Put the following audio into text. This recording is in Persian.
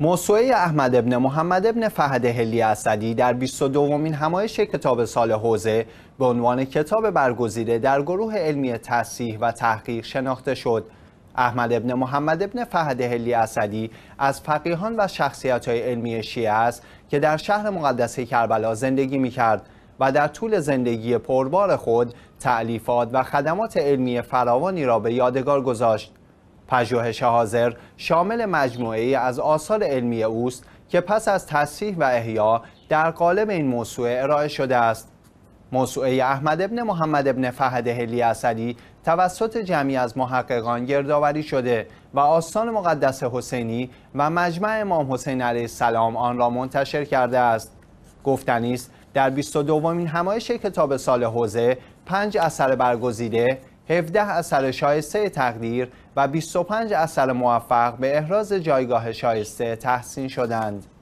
موسوعه احمد ابن محمد ابن فهد هلی اسدی در 22 امین همایش کتاب سال حوزه به عنوان کتاب برگزیده در گروه علمی تصحیح و تحقیق شناخته شد. احمد ابن محمد ابن فهد هلی اسدی از فقیهان و شخصیت های علمی شیعه است که در شهر مقدسه کربلا زندگی می کرد و در طول زندگی پربار خود تعلیفات و خدمات علمی فراوانی را به یادگار گذاشت. پژوهش حاضر شامل مجموعه ای از آثار علمی اوست که پس از تصحیح و احیا در قالب این موسوعه ارائه شده است موسوعه احمد ابن محمد ابن فهد هلی اسدی توسط جمعی از محققان گردآوری شده و آستان مقدس حسینی و مجمع امام حسین علیه السلام آن را منتشر کرده است گفتنی است در 22 دومین همایش کتاب سال حوزه پنج اثر برگزیده 17 اصل شایسته تقدیر و 25 اصل موفق به احراز جایگاه شایسته تحسین شدند.